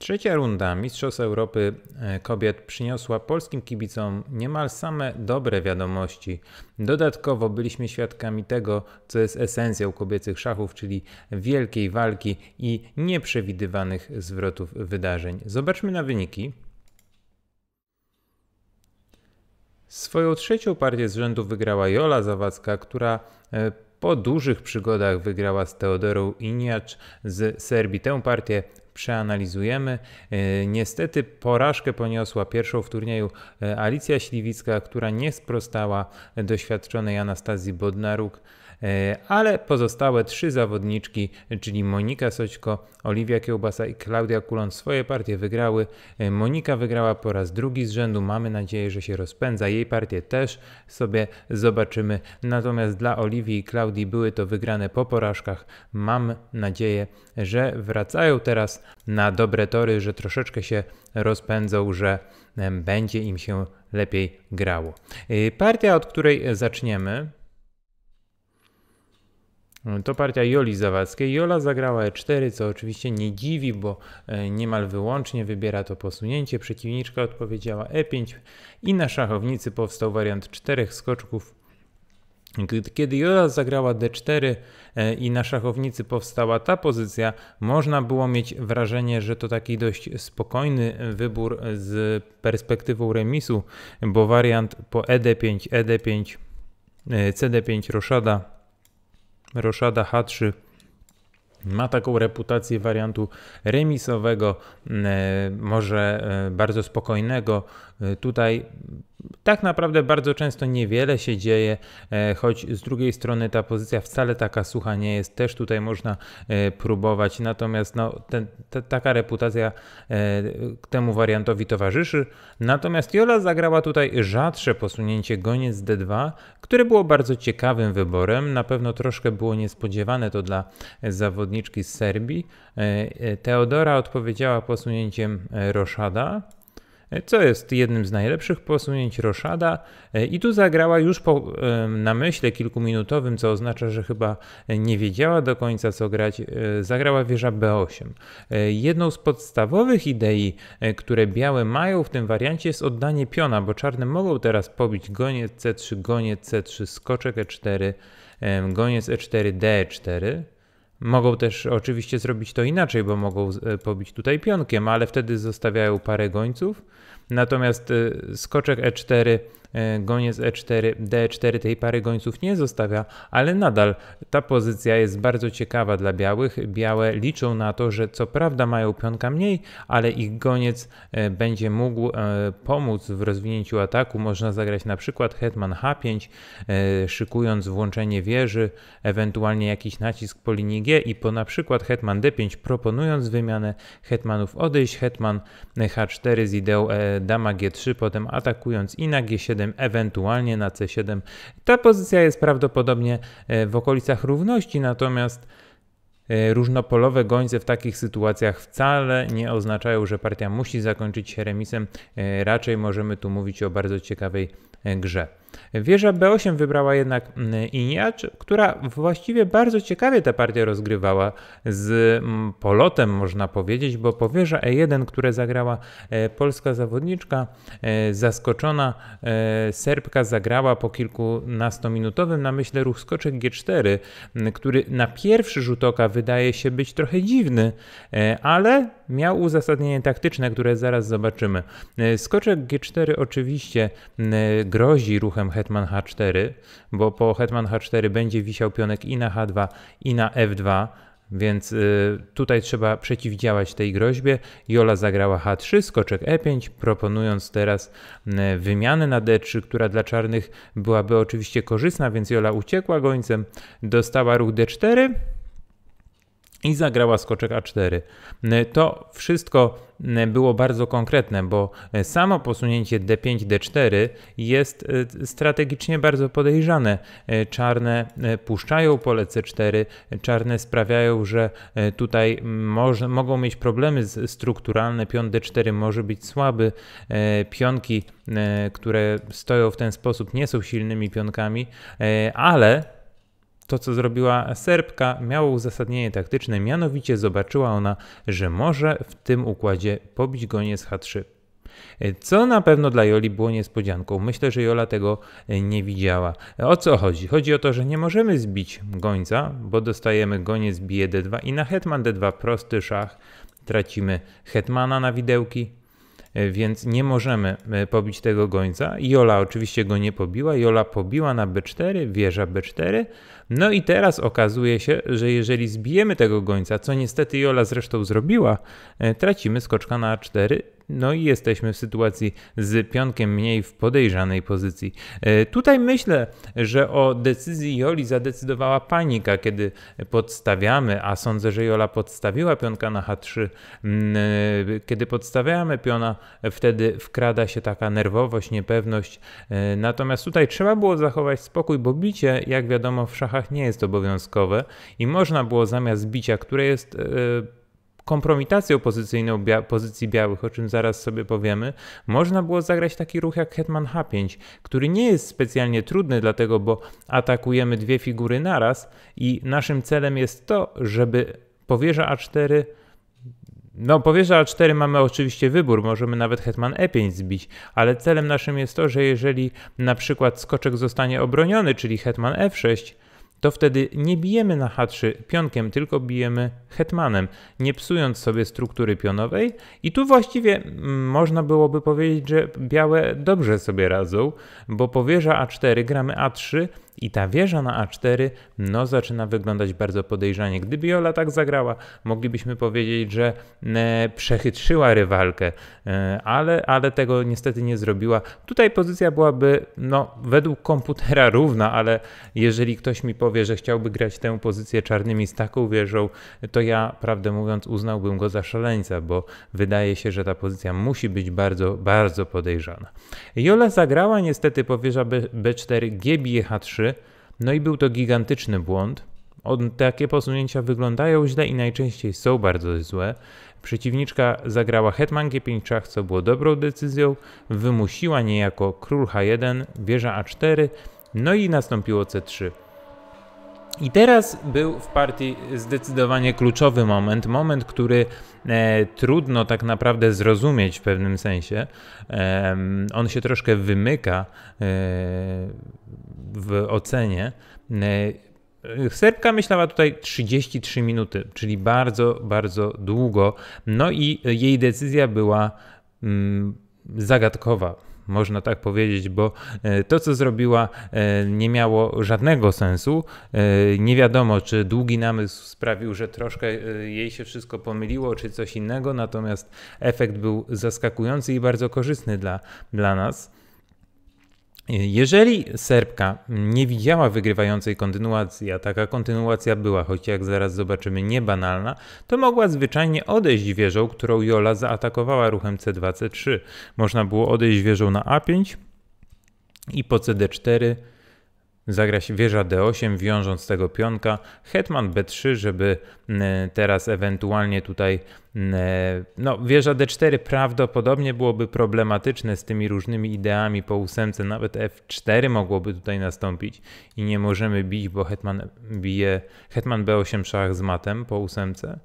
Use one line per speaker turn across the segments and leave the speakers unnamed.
Trzecia runda Mistrzostw Europy e, Kobiet przyniosła polskim kibicom niemal same dobre wiadomości. Dodatkowo byliśmy świadkami tego, co jest esencją kobiecych szachów, czyli wielkiej walki i nieprzewidywanych zwrotów wydarzeń. Zobaczmy na wyniki. Swoją trzecią partię z rzędu wygrała Jola Zawadzka, która e, po dużych przygodach wygrała z Teodorą Iniacz z Serbii. Tę partię przeanalizujemy. E, niestety porażkę poniosła pierwszą w turnieju e, Alicja Śliwicka, która nie sprostała doświadczonej Anastazji Bodnaruk. E, ale pozostałe trzy zawodniczki, czyli Monika Soćko, Oliwia Kiełbasa i Klaudia Kulon swoje partie wygrały. E, Monika wygrała po raz drugi z rzędu, mamy nadzieję, że się rozpędza, jej partię też sobie zobaczymy. Natomiast dla Oliwii i Klaudii były to wygrane po porażkach. Mam nadzieję, że wracają teraz na dobre tory, że troszeczkę się rozpędzą, że będzie im się lepiej grało. E, partia, od której zaczniemy, to partia Joli Zawadzkiej. Jola zagrała E4, co oczywiście nie dziwi, bo e, niemal wyłącznie wybiera to posunięcie. Przeciwniczka odpowiedziała E5 i na szachownicy powstał wariant czterech skoczków kiedy Jola zagrała d4 e, i na szachownicy powstała ta pozycja, można było mieć wrażenie, że to taki dość spokojny e, wybór z perspektywą remisu, bo wariant po ed5, ed5, cd5 roszada Roszada H3 ma taką reputację wariantu remisowego, e, może e, bardzo spokojnego. E, tutaj tak naprawdę bardzo często niewiele się dzieje, e, choć z drugiej strony ta pozycja wcale taka sucha nie jest, też tutaj można e, próbować, natomiast no, ten, taka reputacja e, temu wariantowi towarzyszy. Natomiast Jola zagrała tutaj rzadsze posunięcie goniec D2, które było bardzo ciekawym wyborem, na pewno troszkę było niespodziewane to dla zawodniczki z Serbii. Teodora odpowiedziała posunięciem roszada, co jest jednym z najlepszych posunięć Roszada. I tu zagrała już po namyśle kilkuminutowym, co oznacza, że chyba nie wiedziała do końca co grać, e, zagrała wieża B8. E, jedną z podstawowych idei, e, które białe mają w tym wariancie jest oddanie piona, bo czarne mogą teraz pobić goniec C3, goniec C3, skoczek E4, goniec E4, D4. Mogą też oczywiście zrobić to inaczej, bo mogą e, pobić tutaj pionkiem, ale wtedy zostawiają parę gońców. Natomiast e, skoczek E4 E, goniec E4, D4 tej pary gońców nie zostawia, ale nadal ta pozycja jest bardzo ciekawa dla białych. Białe liczą na to, że co prawda mają pionka mniej, ale ich goniec e, będzie mógł e, pomóc w rozwinięciu ataku. Można zagrać na przykład hetman H5, szykując włączenie wieży, ewentualnie jakiś nacisk po linii G i po na przykład hetman D5 proponując wymianę hetmanów odejść, hetman H4 z ideą dama G3, potem atakując i na G7 ewentualnie na C7. Ta pozycja jest prawdopodobnie e, w okolicach równości, natomiast e, Różnopolowe gońce w takich sytuacjach wcale nie oznaczają, że partia musi zakończyć się remisem. E, raczej możemy tu mówić o bardzo ciekawej grze. Wieża B8 wybrała jednak mm, Iniacz, która właściwie bardzo ciekawie tę partię rozgrywała z mm, polotem, można powiedzieć, bo po wieża E1, które zagrała e, polska zawodniczka, e, zaskoczona e, Serbka zagrała po kilkunastominutowym namyśle ruch skoczek G4, mm, który na pierwszy rzut oka wydaje się być trochę dziwny, ale miał uzasadnienie taktyczne, które zaraz zobaczymy. E, skoczek G4 oczywiście e, grozi ruchem hetman H4, bo po hetman H4 będzie wisiał pionek i na H2, i na F2, więc e, tutaj trzeba przeciwdziałać tej groźbie. Jola zagrała H3, skoczek E5, proponując teraz wymianę na D3, która dla czarnych byłaby oczywiście korzystna, więc Jola uciekła gońcem, dostała ruch D4, i zagrała skoczek A4. E, to wszystko e, było bardzo konkretne, bo e, samo posunięcie D5, D4 jest strategicznie bardzo podejrzane. Czarne puszczają pole C4, czarne sprawiają, że tutaj mogą mieć problemy strukturalne. Pion D4 może być słaby. Pionki, które stoją w ten sposób, nie są silnymi pionkami, ale to, co zrobiła Serbka, miało uzasadnienie taktyczne, mianowicie zobaczyła ona, że może w tym układzie pobić gonię z H3. Co na pewno dla Joli było niespodzianką. Myślę, że Jola tego nie widziała. O co chodzi? Chodzi o to, że nie możemy zbić gońca, bo dostajemy goniec bije d2 i na hetman d2 prosty szach tracimy hetmana na widełki, więc nie możemy e, pobić tego gońca. Jola oczywiście go nie pobiła. Jola pobiła na b4, wieża b4, no i teraz okazuje się, że jeżeli zbijemy tego gońca, co niestety Jola zresztą zrobiła, e, tracimy skoczka na A4, no i jesteśmy w sytuacji z pionkiem mniej w podejrzanej pozycji. E, tutaj myślę, że o decyzji Joli zadecydowała panika, kiedy podstawiamy, a sądzę, że Jola podstawiła pionka na H3. Mm, e, kiedy podstawiamy piona, wtedy wkrada się taka nerwowość, niepewność. Natomiast tutaj trzeba było zachować spokój, bo bicie, jak wiadomo, w szachach nie jest obowiązkowe i można było zamiast bicia, które jest e, kompromitację opozycyjną bia pozycji białych, o czym zaraz sobie powiemy, można było zagrać taki ruch jak Hetman H5, który nie jest specjalnie trudny, dlatego bo atakujemy dwie figury naraz i naszym celem jest to, żeby powieża A4 no, powieża A4 mamy oczywiście wybór, możemy nawet hetman E5 zbić, ale celem naszym jest to, że jeżeli na przykład skoczek zostanie obroniony, czyli hetman F6, to wtedy nie bijemy na H3 pionkiem, tylko bijemy hetmanem, nie psując sobie struktury pionowej. I tu właściwie mm, można byłoby powiedzieć, że białe dobrze sobie radzą, bo powierza A4 gramy A3, i ta wieża na A4 no, zaczyna wyglądać bardzo podejrzanie. Gdyby Jola tak zagrała, moglibyśmy powiedzieć, że e, przechytrzyła rywalkę, e, ale, ale tego niestety nie zrobiła. Tutaj pozycja byłaby no, według komputera równa, ale jeżeli ktoś mi powie, że chciałby grać tę pozycję czarnymi z taką wieżą, to ja prawdę mówiąc uznałbym go za szaleńca, bo wydaje się, że ta pozycja musi być bardzo, bardzo podejrzana. Jola zagrała niestety powieża B4 h 3 no i był to gigantyczny błąd. On, takie posunięcia wyglądają źle i najczęściej są bardzo złe. Przeciwniczka zagrała hetman g5 co było dobrą decyzją. Wymusiła niejako król h1, wieża a4, no i nastąpiło c3. I teraz był w partii zdecydowanie kluczowy moment, moment, który e, trudno tak naprawdę zrozumieć w pewnym sensie. E, on się troszkę wymyka e, w ocenie. E, Serbka myślała tutaj 33 minuty, czyli bardzo, bardzo długo. No i jej decyzja była mm, zagadkowa można tak powiedzieć, bo e, to, co zrobiła, e, nie miało żadnego sensu. E, nie wiadomo, czy długi namysł sprawił, że troszkę jej się wszystko pomyliło, czy coś innego, natomiast efekt był zaskakujący i bardzo korzystny dla, dla nas. Jeżeli Serbka nie widziała wygrywającej kontynuacji, a taka kontynuacja była, choć jak zaraz zobaczymy niebanalna, to mogła zwyczajnie odejść wieżą, którą Jola zaatakowała ruchem C2-C3. Można było odejść wieżą na A5 i po CD4 się wieża d8, wiążąc tego pionka, hetman b3, żeby mm, teraz ewentualnie tutaj, mm, e, no wieża d4 prawdopodobnie byłoby problematyczne z tymi różnymi ideami po ósemce, nawet f4 mogłoby tutaj nastąpić i nie możemy bić, bo hetman bije, hetman b8 szach z matem po ósemce.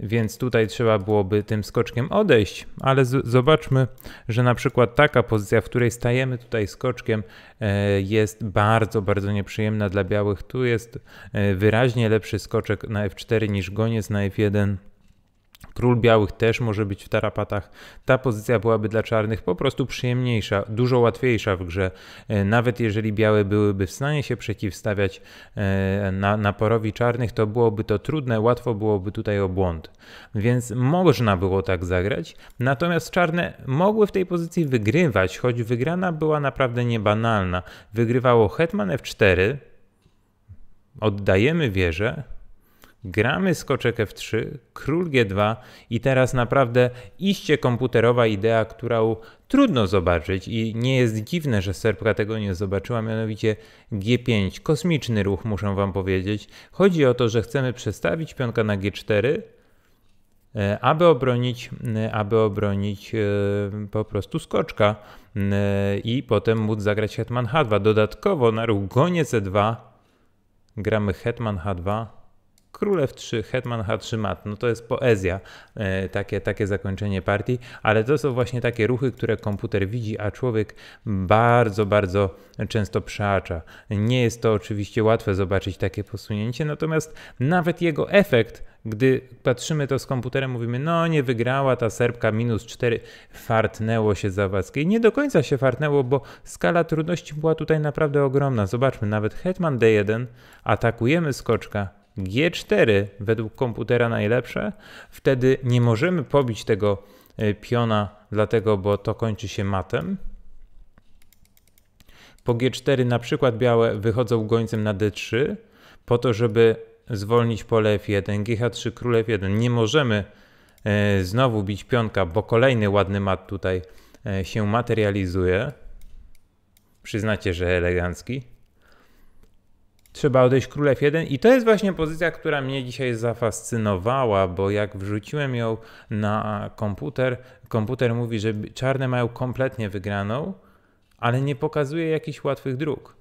Więc tutaj trzeba byłoby tym skoczkiem odejść, ale zobaczmy, że na przykład taka pozycja, w której stajemy tutaj skoczkiem, e, jest bardzo, bardzo nieprzyjemna dla białych. Tu jest e, wyraźnie lepszy skoczek na f4 niż goniec na f1. Król białych też może być w tarapatach. Ta pozycja byłaby dla czarnych po prostu przyjemniejsza, dużo łatwiejsza w grze. E, nawet jeżeli białe byłyby w stanie się przeciwstawiać e, na, naporowi czarnych, to byłoby to trudne, łatwo byłoby tutaj o błąd. Więc można było tak zagrać. Natomiast czarne mogły w tej pozycji wygrywać, choć wygrana była naprawdę niebanalna. Wygrywało hetman f4, oddajemy wieżę, Gramy skoczek F3, król G2 i teraz naprawdę iście komputerowa idea, którą trudno zobaczyć i nie jest dziwne, że Serbka tego nie zobaczyła, mianowicie G5. Kosmiczny ruch, muszę wam powiedzieć. Chodzi o to, że chcemy przestawić pionka na G4, e, aby obronić, e, aby obronić e, po prostu skoczka i potem móc zagrać hetman h2. Dodatkowo na ruch gonie c2 gramy hetman h2, Królew 3 hetman h3 mat, no to jest poezja, e, takie, takie zakończenie partii, ale to są właśnie takie ruchy, które komputer widzi, a człowiek bardzo, bardzo często przeacza. Nie jest to oczywiście łatwe zobaczyć takie posunięcie, natomiast nawet jego efekt gdy patrzymy to z komputerem, mówimy, no nie wygrała ta Serbka minus 4, fartnęło się Zawadzkiej. Nie do końca się fartnęło, bo skala trudności była tutaj naprawdę ogromna. Zobaczmy, nawet hetman d1, atakujemy skoczka, G4 według komputera najlepsze, wtedy nie możemy pobić tego e, piona, dlatego bo to kończy się matem. Po G4 na przykład białe wychodzą gońcem na D3 po to, żeby zwolnić pole F1, GH3 król F1. Nie możemy e, znowu bić pionka, bo kolejny ładny mat tutaj e, się materializuje. Przyznacie, że elegancki trzeba odejść królew 1 i to jest właśnie pozycja, która mnie dzisiaj zafascynowała, bo jak wrzuciłem ją na komputer, komputer mówi, że czarne mają kompletnie wygraną, ale nie pokazuje jakichś łatwych dróg.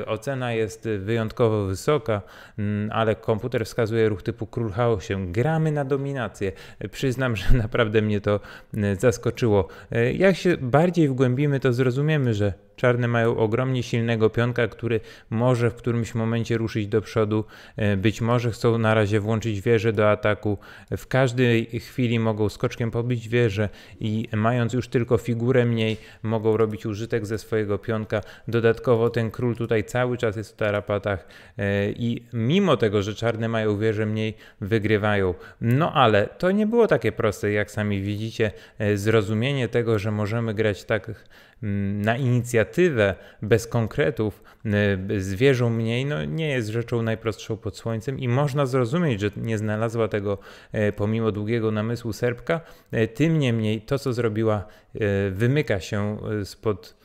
E, ocena jest wyjątkowo wysoka, mm, ale komputer wskazuje ruch typu król H8. Gramy na dominację. przyznam, że naprawdę mnie to e, zaskoczyło. E, jak się bardziej wgłębimy, to zrozumiemy, że Czarne mają ogromnie silnego pionka, który może w którymś momencie ruszyć do przodu. E, być może chcą na razie włączyć wieżę do ataku. W każdej chwili mogą skoczkiem pobić wieżę i mając już tylko figurę mniej, mogą robić użytek ze swojego pionka. Dodatkowo ten król tutaj cały czas jest w tarapatach e, i mimo tego, że czarne mają wieżę mniej, wygrywają. No ale to nie było takie proste, jak sami widzicie. E, zrozumienie tego, że możemy grać tak Mm, na inicjatywę bez konkretów y, zwierzą mniej, no nie jest rzeczą najprostszą pod słońcem i można zrozumieć, że nie znalazła tego e, pomimo długiego namysłu Serbka. E, tym niemniej to, co zrobiła, e, wymyka się spod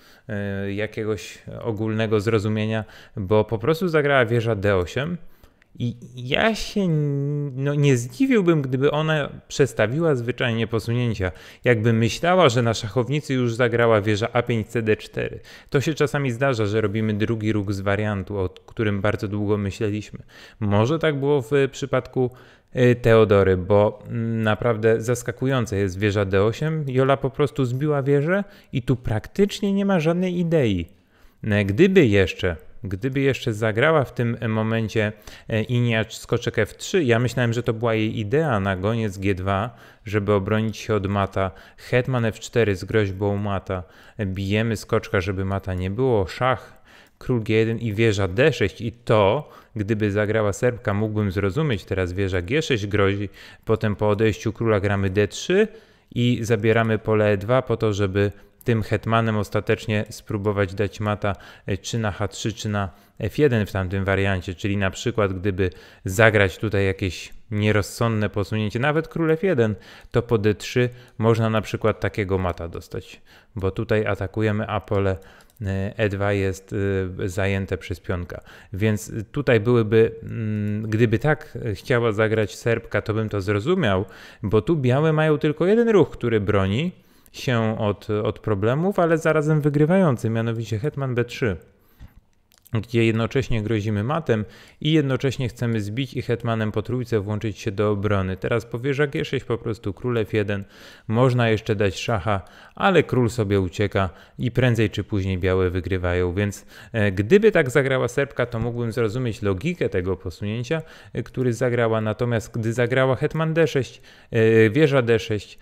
jakiegoś ogólnego zrozumienia, bo po prostu zagrała wieża D8, i ja się no, nie zdziwiłbym, gdyby ona przestawiła zwyczajnie posunięcia, jakby myślała, że na szachownicy już zagrała wieża A5 CD4. To się czasami zdarza, że robimy drugi róg z wariantu, o którym bardzo długo myśleliśmy. Może tak było w przypadku y, Teodory, bo mm, naprawdę zaskakujące jest wieża D8. Jola po prostu zbiła wieżę i tu praktycznie nie ma żadnej idei. Gdyby jeszcze Gdyby jeszcze zagrała w tym e, momencie e, Iniacz skoczek F3, ja myślałem, że to była jej idea na goniec G2, żeby obronić się od mata. Hetman F4 z groźbą mata. E, bijemy skoczka, żeby mata nie było. Szach, król G1 i wieża D6 i to gdyby zagrała Serbka mógłbym zrozumieć, teraz wieża G6 grozi, potem po odejściu króla gramy D3 i zabieramy pole E2 po to, żeby tym hetmanem ostatecznie spróbować dać mata e, czy na H3, czy na F1 w tamtym wariancie, czyli na przykład gdyby zagrać tutaj jakieś nierozsądne posunięcie, nawet król F1, to po D3 można na przykład takiego mata dostać, bo tutaj atakujemy, a pole E2 e jest e, zajęte przez pionka. Więc tutaj byłyby, mm, gdyby tak chciała zagrać Serbka, to bym to zrozumiał, bo tu białe mają tylko jeden ruch, który broni, się od, od problemów, ale zarazem wygrywający, mianowicie Hetman B3 gdzie jednocześnie grozimy matem i jednocześnie chcemy zbić i hetmanem po trójce włączyć się do obrony. Teraz powierza G6 po prostu królew 1, można jeszcze dać szacha, ale król sobie ucieka i prędzej czy później białe wygrywają, więc e, gdyby tak zagrała Serbka, to mógłbym zrozumieć logikę tego posunięcia, e, który zagrała, natomiast gdy zagrała hetman d6, e, wieża d6,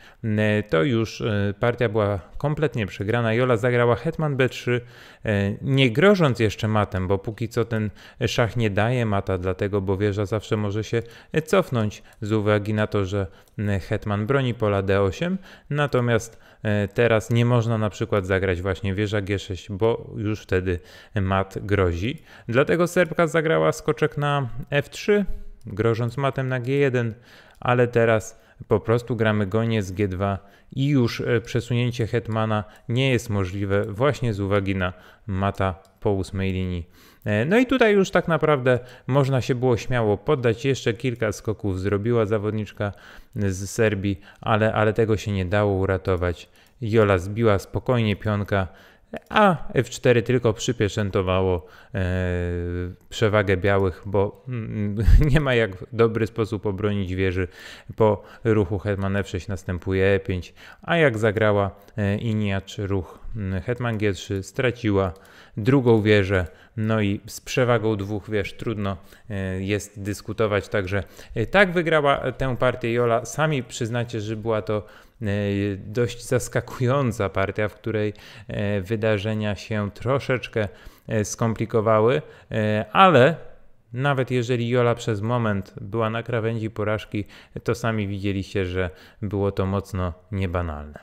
to już partia była kompletnie przegrana. Jola zagrała hetman b3, nie grożąc jeszcze matem, bo póki co ten szach nie daje mata, dlatego bo wieża zawsze może się cofnąć z uwagi na to, że hetman broni pola d8, natomiast E, teraz nie można na przykład zagrać właśnie wieża G6, bo już wtedy mat grozi. Dlatego Serbka zagrała skoczek na F3, grożąc matem na G1, ale teraz po prostu gramy goniec G2 i już e, przesunięcie hetmana nie jest możliwe właśnie z uwagi na mata po ósmej linii. E, no i tutaj już tak naprawdę można się było śmiało poddać. Jeszcze kilka skoków zrobiła zawodniczka z Serbii, ale, ale tego się nie dało uratować. Jola zbiła spokojnie pionka a F4 tylko przypieczętowało e, przewagę białych, bo mm, nie ma jak w dobry sposób obronić wieży po ruchu hetman F6 następuje E5, a jak zagrała e, Iniacz ruch mm, hetman G3 straciła drugą wieżę, no i z przewagą dwóch wież trudno e, jest dyskutować, także e, tak wygrała tę partię Jola. Sami przyznacie, że była to E, dość zaskakująca partia, w której e, wydarzenia się troszeczkę e, skomplikowały, ale nawet jeżeli Jola przez moment była na krawędzi porażki, to sami widzieliście, że było to mocno niebanalne.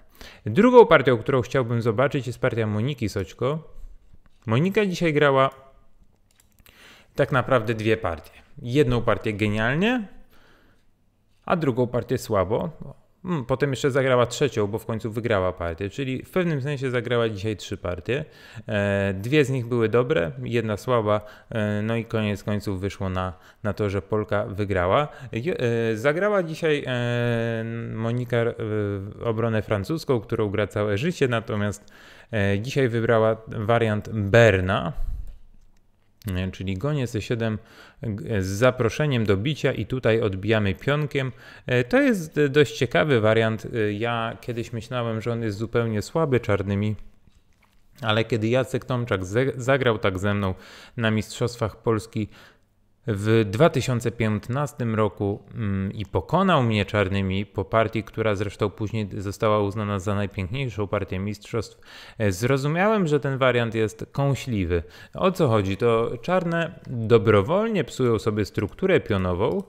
Drugą partią, którą chciałbym zobaczyć, jest partia Moniki Soćko. Monika dzisiaj grała tak naprawdę dwie partie. Jedną partię genialnie, a drugą partię słabo. Hmm, potem jeszcze zagrała trzecią, bo w końcu wygrała partię, czyli w pewnym sensie zagrała dzisiaj trzy partie. E, dwie z nich były dobre, jedna słaba, e, no i koniec końców wyszło na, na to, że Polka wygrała. E, zagrała dzisiaj Monika obronę francuską, którą gra całe życie, natomiast dzisiaj wybrała wariant Berna czyli gonie C7 z zaproszeniem do bicia i tutaj odbijamy pionkiem. E, to jest dość ciekawy wariant. E, ja kiedyś myślałem, że on jest zupełnie słaby czarnymi, ale kiedy Jacek Tomczak zagrał tak ze mną na Mistrzostwach Polski w 2015 roku mm, i pokonał mnie czarnymi po partii, która zresztą później została uznana za najpiękniejszą partię mistrzostw, e, zrozumiałem, że ten wariant jest kąśliwy. O co chodzi? To czarne dobrowolnie psują sobie strukturę pionową,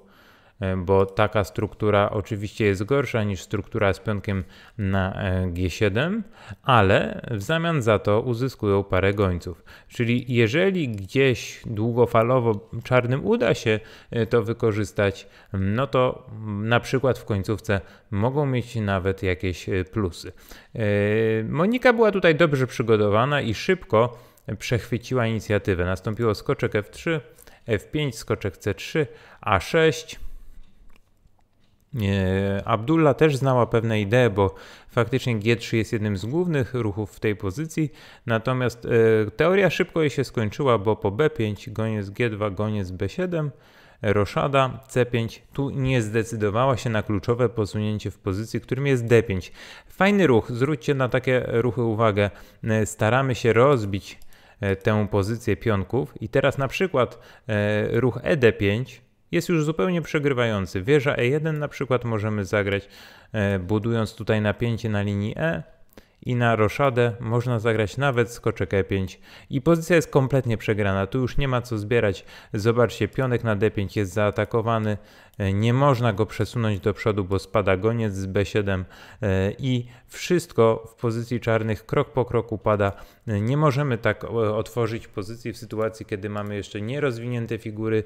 E, bo taka struktura oczywiście jest gorsza niż struktura z pionkiem na e, G7, ale w zamian za to uzyskują parę gońców. Czyli jeżeli gdzieś długofalowo czarnym uda się e, to wykorzystać, no to na przykład w końcówce mogą mieć nawet jakieś plusy. Monika była tutaj dobrze przygotowana i szybko przechwyciła inicjatywę. Nastąpiło skoczek F3, F5, skoczek C3, A6, E, Abdullah też znała pewne idee, bo faktycznie G3 jest jednym z głównych ruchów w tej pozycji, natomiast e, teoria szybko jej się skończyła, bo po B5 goniec G2, goniec B7 Roszada C5 tu nie zdecydowała się na kluczowe posunięcie w pozycji, którym jest D5. Fajny ruch, zwróćcie na takie ruchy uwagę. E, staramy się rozbić tę pozycję pionków i teraz na przykład ruch ED5 jest już zupełnie przegrywający. Wieża E1 na przykład możemy zagrać, e, budując tutaj napięcie na linii E, i na roszadę można zagrać nawet skoczek e5 i pozycja jest kompletnie przegrana, tu już nie ma co zbierać. Zobaczcie, pionek na d5 jest zaatakowany, e, nie można go przesunąć do przodu, bo spada goniec z b7 e, i wszystko w pozycji czarnych krok po kroku pada. E, nie możemy tak otworzyć pozycji w sytuacji, kiedy mamy jeszcze nierozwinięte figury,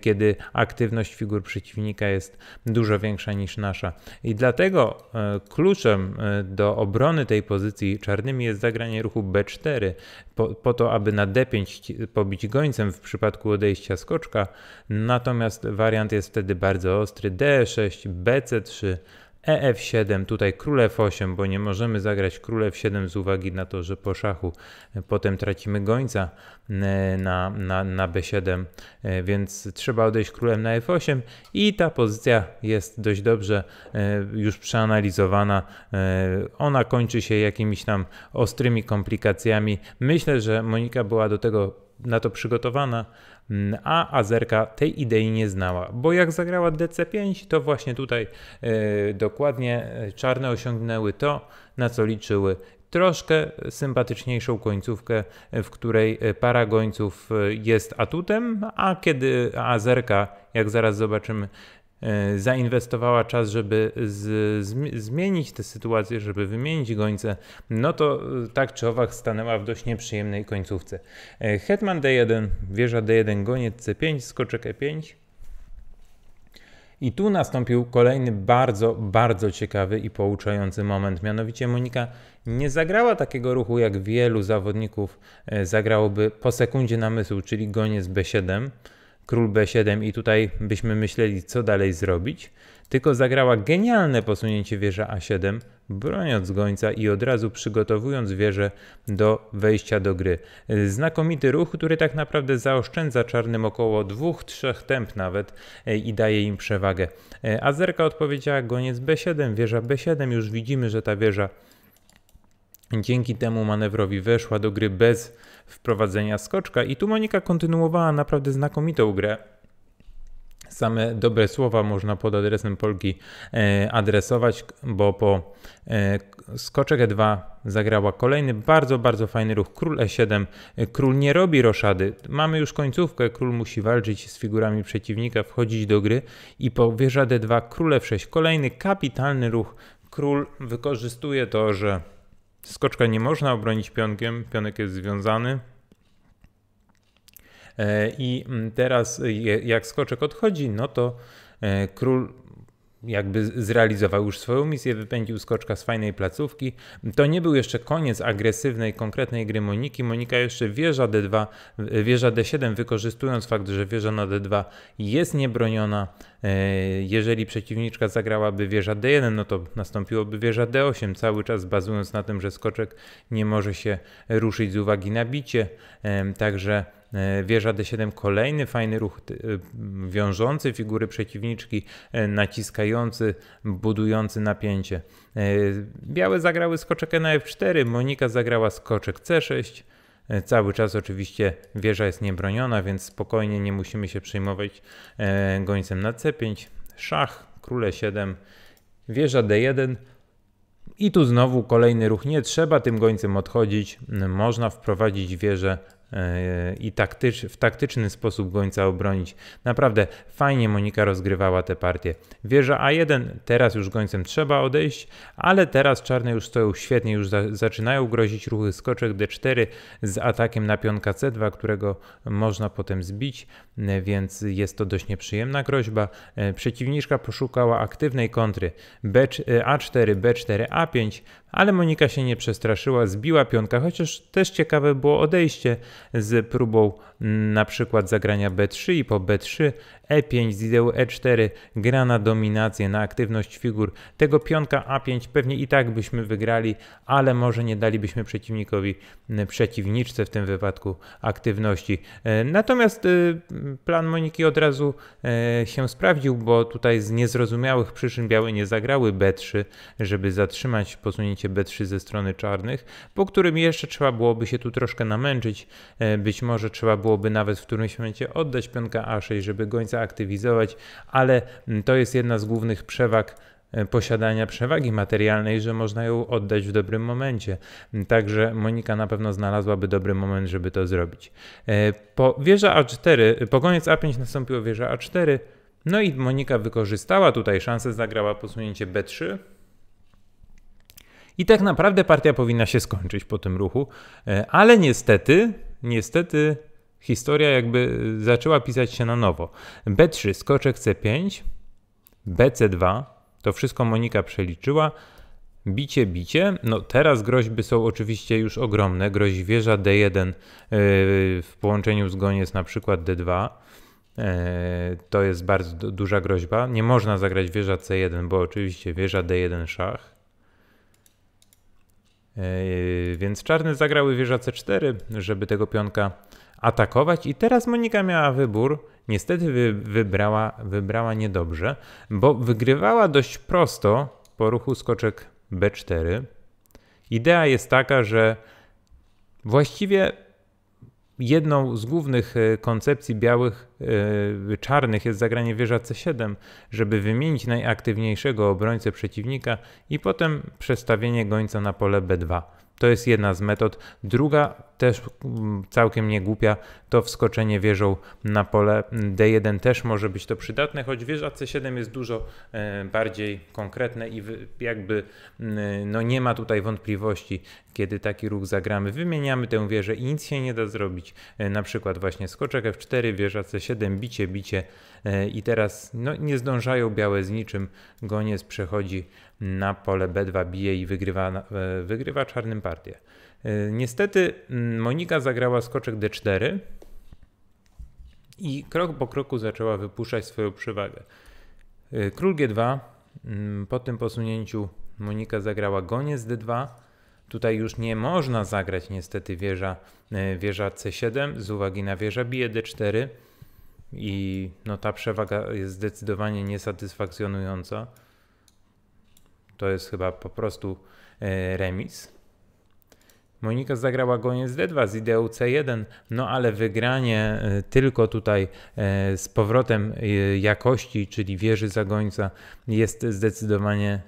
kiedy aktywność figur przeciwnika jest dużo większa niż nasza. I dlatego kluczem do obrony tej pozycji czarnymi jest zagranie ruchu B4 po, po to, aby na D5 pobić gońcem w przypadku odejścia skoczka, natomiast wariant jest wtedy bardzo ostry D6, BC3, EF7, tutaj król F8, bo nie możemy zagrać król F7 z uwagi na to, że po szachu e, potem tracimy gońca e, na, na, na B7, e, więc trzeba odejść królem na F8 i ta pozycja jest dość dobrze już przeanalizowana. Ona kończy się jakimiś tam ostrymi komplikacjami. Myślę, że Monika była do tego na to przygotowana, mm, a Azerka tej idei nie znała, bo jak zagrała DC5, to właśnie tutaj yy, dokładnie e, czarne osiągnęły to, na co liczyły. Troszkę sympatyczniejszą końcówkę, e, w której para gońców jest atutem, a kiedy Azerka, jak zaraz zobaczymy, E, zainwestowała czas, żeby z, z, zmienić tę sytuację, żeby wymienić gońce, no to e, tak czy owak stanęła w dość nieprzyjemnej końcówce. E, Hetman D1, wieża D1, goniec C5, skoczek E5. I tu nastąpił kolejny bardzo, bardzo ciekawy i pouczający moment. Mianowicie Monika nie zagrała takiego ruchu, jak wielu zawodników zagrałoby po sekundzie namysłu, czyli goniec B7 król b7 i tutaj byśmy myśleli, co dalej zrobić, tylko zagrała genialne posunięcie wieża a7, broniąc gońca i od razu przygotowując wieżę do wejścia do gry. Znakomity ruch, który tak naprawdę zaoszczędza czarnym około 2-3 temp nawet e, i daje im przewagę. E, Azerka odpowiedziała goniec b7, wieża b7, już widzimy, że ta wieża Dzięki temu manewrowi weszła do gry bez wprowadzenia skoczka i tu Monika kontynuowała naprawdę znakomitą grę. Same dobre słowa można pod adresem Polki e, adresować, bo po e, skoczek E2 zagrała kolejny bardzo, bardzo fajny ruch. Król E7. E, król nie robi roszady. Mamy już końcówkę. Król musi walczyć z figurami przeciwnika, wchodzić do gry i po wieża D2 król F6. Kolejny kapitalny ruch. Król wykorzystuje to, że Skoczka nie można obronić pionkiem, pionek jest związany. E, I mm, teraz jak skoczek odchodzi, no to e, król jakby zrealizował już swoją misję, wypędził skoczka z fajnej placówki. To nie był jeszcze koniec agresywnej, konkretnej gry Moniki. Monika jeszcze wieża D2, wieża D7, wykorzystując fakt, że wieża na D2 jest niebroniona. E, jeżeli przeciwniczka zagrałaby wieża D1, no to nastąpiłoby wieża D8, cały czas bazując na tym, że skoczek nie może się ruszyć z uwagi na bicie. E, także E, wieża D7 kolejny fajny ruch e, wiążący figury przeciwniczki, e, naciskający, budujący napięcie. Białe zagrały skoczek na F4, Monika zagrała skoczek C6. Cały czas oczywiście wieża jest niebroniona, więc spokojnie nie musimy się przejmować gońcem na C5. Szach, króle 7, wieża D1. I tu znowu kolejny ruch. Nie trzeba tym gońcem odchodzić. Można wprowadzić wieżę E, i taktycz, w taktyczny sposób gońca obronić. Naprawdę fajnie Monika rozgrywała tę partię. Wieża A1, teraz już gońcem trzeba odejść, ale teraz czarne już stoją świetnie, już za, zaczynają grozić ruchy skoczek D4 z atakiem na pionka C2, którego można potem zbić, e, więc jest to dość nieprzyjemna groźba. E, przeciwniczka poszukała aktywnej kontry B, A4, B4, A5, ale Monika się nie przestraszyła, zbiła pionka, chociaż też ciekawe było odejście, z próbą mm, na przykład zagrania B3 i po B3 E5 z ideą E4 gra na dominację, na aktywność figur. Tego pionka A5 pewnie i tak byśmy wygrali, ale może nie dalibyśmy przeciwnikowi, mm, przeciwniczce w tym wypadku aktywności. E, natomiast y, plan Moniki od razu e, się sprawdził, bo tutaj z niezrozumiałych przyczyn białe nie zagrały B3, żeby zatrzymać posunięcie B3 ze strony czarnych, po którym jeszcze trzeba byłoby się tu troszkę namęczyć, E, być może trzeba byłoby nawet w którymś momencie oddać pionka A6, żeby gońca aktywizować, ale mm, to jest jedna z głównych przewag e, posiadania przewagi materialnej, że można ją oddać w dobrym momencie. Mm, także Monika na pewno znalazłaby dobry moment, żeby to zrobić. E, po wieża A4, po koniec A5 nastąpiła wieża A4, no i Monika wykorzystała tutaj szansę, zagrała posunięcie B3. I tak naprawdę partia powinna się skończyć po tym ruchu, ale niestety niestety historia jakby y, zaczęła pisać się na nowo. B3 skoczek C5, BC2, to wszystko Monika przeliczyła. Bicie, bicie. No teraz groźby są oczywiście już ogromne. Grozi wieża D1 y, w połączeniu z goniec na przykład D2. E, to jest bardzo duża groźba. Nie można zagrać wieża C1, bo oczywiście wieża D1 szach. Yy, więc czarne zagrały wieża C4, żeby tego pionka atakować i teraz Monika miała wybór. Niestety wybrała, wybrała niedobrze, bo wygrywała dość prosto po ruchu skoczek B4. Idea jest taka, że właściwie Jedną z głównych e, koncepcji białych, e, czarnych jest zagranie wieża C7, żeby wymienić najaktywniejszego obrońcę przeciwnika i potem przestawienie gońca na pole B2. To jest jedna z metod. Druga, też mm, całkiem niegłupia, to wskoczenie wieżą na pole. D1 też może być to przydatne, choć wieża C7 jest dużo e, bardziej konkretne i jakby mm, no nie ma tutaj wątpliwości, kiedy taki ruch zagramy. Wymieniamy tę wieżę i nic się nie da zrobić. E, na przykład właśnie skoczek F4, wieża C7, bicie, bicie, E, i teraz no, nie zdążają białe z niczym. Goniec przechodzi na pole B2, bije i wygrywa, e, wygrywa czarnym partię. E, niestety Monika zagrała skoczek D4 i krok po kroku zaczęła wypuszczać swoją przewagę. Król G2, po tym posunięciu Monika zagrała goniec D2. Tutaj już nie można zagrać niestety wieża, wieża C7 z uwagi na wieża bije D4. I no, ta przewaga jest zdecydowanie niesatysfakcjonująca. To jest chyba po prostu e, remis. Monika zagrała goniec D2 z ideą C1, no ale wygranie e, tylko tutaj e, z powrotem jakości, czyli wieży zagońca, jest zdecydowanie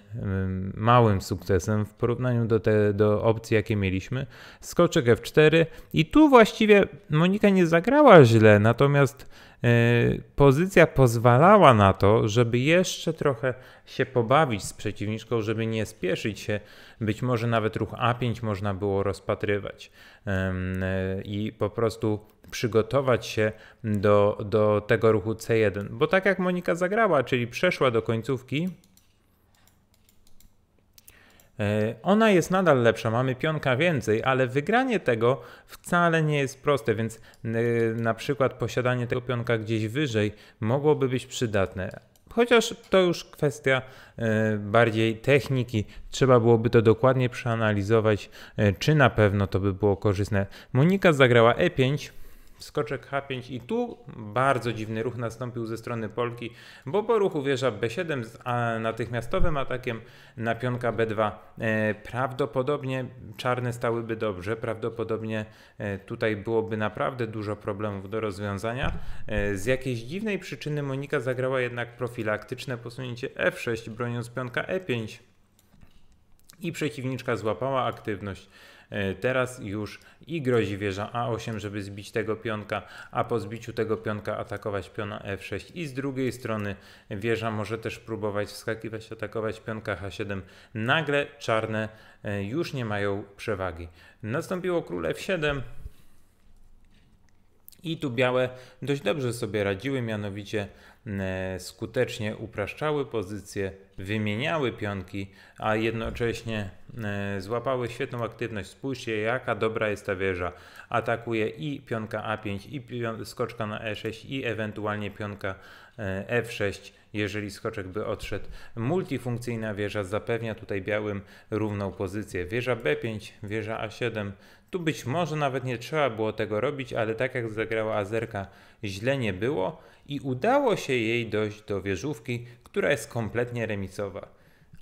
małym sukcesem w porównaniu do, te, do opcji, jakie mieliśmy. Skoczek F4 i tu właściwie Monika nie zagrała źle, natomiast E, pozycja pozwalała na to, żeby jeszcze trochę się pobawić z przeciwniczką, żeby nie spieszyć się. Być może nawet ruch A5 można było rozpatrywać e, i po prostu przygotować się do, do tego ruchu C1. Bo tak jak Monika zagrała, czyli przeszła do końcówki, E, ona jest nadal lepsza, mamy pionka więcej, ale wygranie tego wcale nie jest proste, więc e, na przykład posiadanie tego pionka gdzieś wyżej mogłoby być przydatne. Chociaż to już kwestia e, bardziej techniki, trzeba byłoby to dokładnie przeanalizować, czy na pewno to by było korzystne. Monika zagrała E5, skoczek H5 i tu bardzo dziwny ruch nastąpił ze strony Polki, bo po ruchu wieża B7 z natychmiastowym atakiem na pionka B2 e, prawdopodobnie czarne stałyby dobrze, prawdopodobnie e, tutaj byłoby naprawdę dużo problemów do rozwiązania. E, z jakiejś dziwnej przyczyny Monika zagrała jednak profilaktyczne posunięcie F6 broniąc pionka E5 i przeciwniczka złapała aktywność. E, teraz już i grozi wieża A8, żeby zbić tego pionka, a po zbiciu tego pionka atakować piona F6 i z drugiej strony wieża może też próbować wskakiwać, atakować pionka H7. Nagle czarne e, już nie mają przewagi. Nastąpiło król F7, i tu białe dość dobrze sobie radziły, mianowicie mm, e, skutecznie upraszczały pozycje, wymieniały pionki, a jednocześnie mm, e, złapały świetną aktywność. Spójrzcie, jaka dobra jest ta wieża. Atakuje i pionka A5, i skoczka na E6, i ewentualnie pionka e, F6 jeżeli skoczek by odszedł. Multifunkcyjna wieża zapewnia tutaj białym równą pozycję. Wieża B5, wieża A7. Tu być może nawet nie trzeba było tego robić, ale tak jak zagrała Azerka, źle nie było i udało się jej dojść do wieżówki, która jest kompletnie remisowa.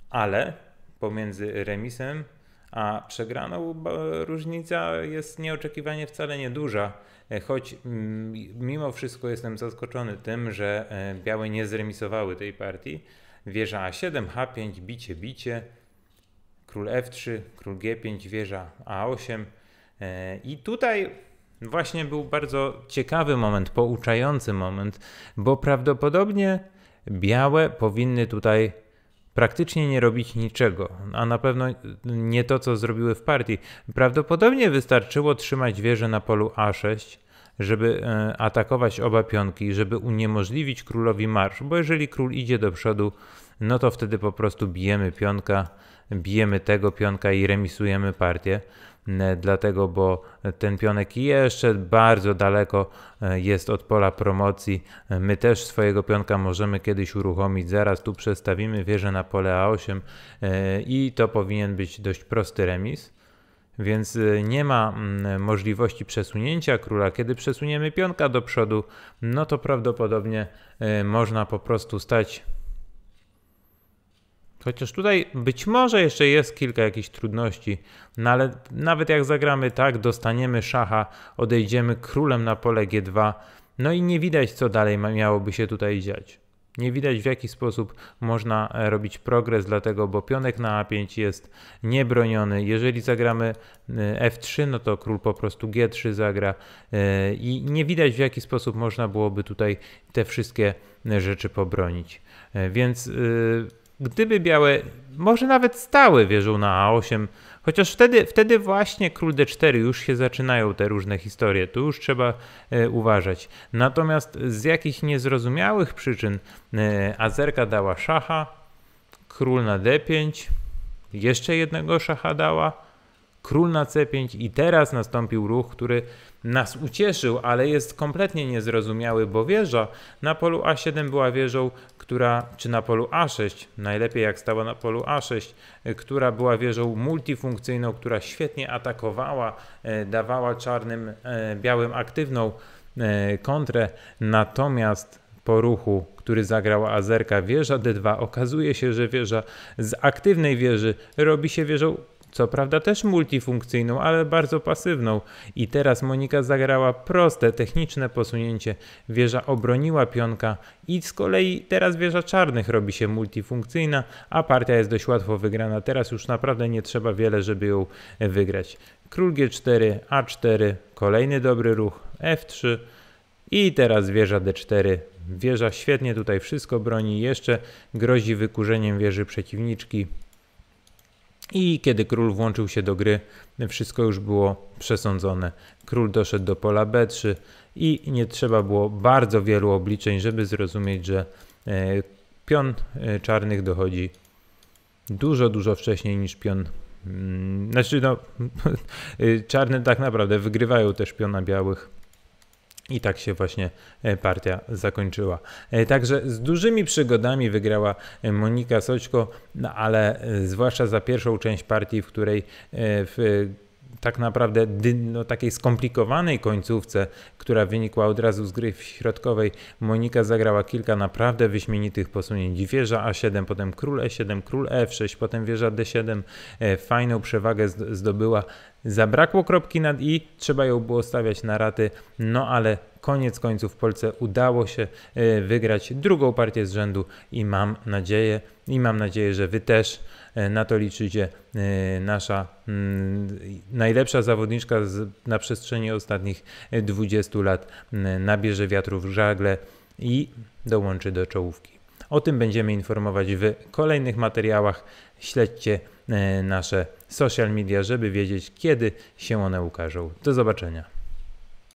Ale pomiędzy remisem a przegraną różnica jest nieoczekiwanie wcale nieduża, e, choć mm, mimo wszystko jestem zaskoczony tym, że e, białe nie zremisowały tej partii. Wieża A7, H5, bicie, bicie, król F3, król G5, wieża A8. E, I tutaj właśnie był bardzo ciekawy moment, pouczający moment, bo prawdopodobnie białe powinny tutaj praktycznie nie robić niczego, a na pewno nie to, co zrobiły w partii. Prawdopodobnie wystarczyło trzymać wieżę na polu A6, żeby e, atakować oba pionki, żeby uniemożliwić królowi marsz, bo jeżeli król idzie do przodu, no to wtedy po prostu bijemy pionka, bijemy tego pionka i remisujemy partię. E, dlatego, bo ten pionek jeszcze bardzo daleko e, jest od pola promocji. E, my też swojego pionka możemy kiedyś uruchomić. Zaraz tu przestawimy wieżę na pole A8 i to powinien być dość prosty remis. Więc nie ma możliwości przesunięcia króla. Kiedy przesuniemy pionka do przodu, no to prawdopodobnie można po prostu stać Chociaż tutaj być może jeszcze jest kilka jakichś trudności, no ale nawet jak zagramy tak, dostaniemy szacha, odejdziemy królem na pole G2, no i nie widać co dalej miałoby się tutaj dziać. Nie widać w jaki sposób można e, robić progres, dlatego bo pionek na A5 jest niebroniony. Jeżeli zagramy e, F3, no to król po prostu G3 zagra e, i nie widać w jaki sposób można byłoby tutaj te wszystkie rzeczy pobronić. Więc gdyby białe, może nawet stały wieżą na A8, chociaż wtedy, wtedy właśnie król D4 już się zaczynają te różne historie, tu już trzeba e, uważać. Natomiast z jakichś niezrozumiałych przyczyn e, Azerka dała szacha, król na D5, jeszcze jednego szacha dała, król na C5 i teraz nastąpił ruch, który nas ucieszył, ale jest kompletnie niezrozumiały, bo wieża na polu A7 była wieżą która, czy na polu A6, najlepiej jak stała na polu A6, e, która była wieżą multifunkcyjną, która świetnie atakowała, e, dawała czarnym, e, białym aktywną kontrę, natomiast po ruchu, który zagrała Azerka wieża D2, okazuje się, że wieża z aktywnej wieży robi się wieżą co prawda też multifunkcyjną, ale bardzo pasywną. I teraz Monika zagrała proste, techniczne posunięcie. Wieża obroniła pionka i z kolei teraz wieża czarnych robi się multifunkcyjna, a partia jest dość łatwo wygrana. Teraz już naprawdę nie trzeba wiele, żeby ją wygrać. Król G4, A4, kolejny dobry ruch, F3 i teraz wieża D4. Wieża świetnie tutaj wszystko broni, jeszcze grozi wykurzeniem wieży przeciwniczki. I kiedy król włączył się do gry, wszystko już było przesądzone. Król doszedł do pola B3 i nie trzeba było bardzo wielu obliczeń, żeby zrozumieć, że e, pion e, czarnych dochodzi dużo, dużo wcześniej niż pion. Mm, znaczy, no, e, czarne tak naprawdę wygrywają też piona białych i tak się właśnie e, partia zakończyła. E, także z dużymi przygodami wygrała e, Monika Soćko, no ale zwłaszcza za pierwszą część partii, w której w tak naprawdę no, takiej skomplikowanej końcówce, która wynikła od razu z gry środkowej, Monika zagrała kilka naprawdę wyśmienitych posunięć. Wieża A7, potem król E7, król F6, e potem wieża D7. E, fajną przewagę zdobyła. Zabrakło kropki nad i, trzeba ją było stawiać na raty, no ale koniec końców w Polsce udało się e, wygrać drugą partię z rzędu i mam nadzieję, i mam nadzieję, że wy też E, na to liczycie e, nasza mm, najlepsza zawodniczka na przestrzeni ostatnich 20 e, lat nabierze wiatru w żagle i dołączy do czołówki. O tym będziemy informować w kolejnych materiałach. Śledźcie nasze social media, żeby wiedzieć, kiedy się one ukażą. Do zobaczenia.